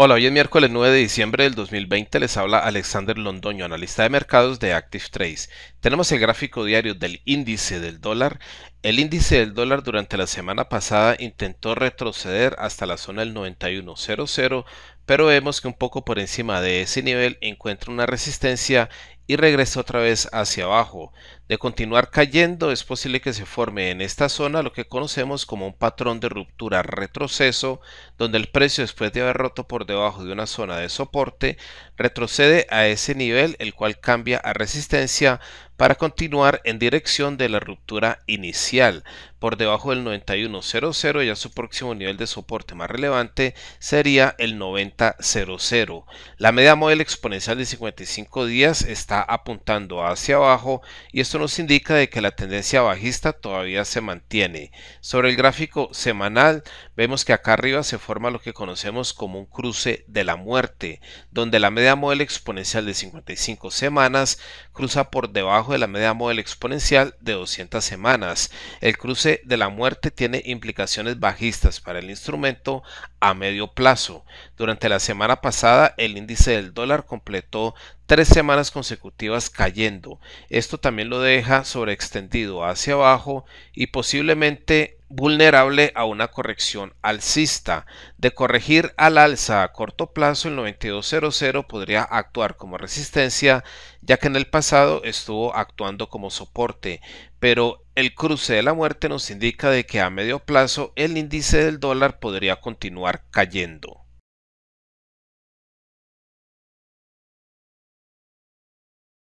Hola, hoy es miércoles 9 de diciembre del 2020, les habla Alexander Londoño, analista de mercados de Active Trade. Tenemos el gráfico diario del índice del dólar. El índice del dólar durante la semana pasada intentó retroceder hasta la zona del 91.00, pero vemos que un poco por encima de ese nivel encuentra una resistencia y regresa otra vez hacia abajo. De continuar cayendo, es posible que se forme en esta zona lo que conocemos como un patrón de ruptura retroceso, donde el precio después de haber roto por debajo de una zona de soporte, retrocede a ese nivel, el cual cambia a resistencia para continuar en dirección de la ruptura inicial. Por debajo del 91.00 ya su próximo nivel de soporte más relevante sería el 90.00. La media móvil exponencial de 55 días está apuntando hacia abajo y esto nos indica de que la tendencia bajista todavía se mantiene. Sobre el gráfico semanal vemos que acá arriba se forma lo que conocemos como un cruce de la muerte, donde la media móvil exponencial de 55 semanas cruza por debajo de la media móvil exponencial de 200 semanas. El cruce de la muerte tiene implicaciones bajistas para el instrumento a medio plazo. Durante la semana pasada el índice del dólar completó tres semanas consecutivas cayendo. Esto también lo deja sobreextendido hacia abajo y posiblemente vulnerable a una corrección alcista. De corregir al alza a corto plazo, el 9200 podría actuar como resistencia, ya que en el pasado estuvo actuando como soporte, pero el cruce de la muerte nos indica de que a medio plazo el índice del dólar podría continuar cayendo.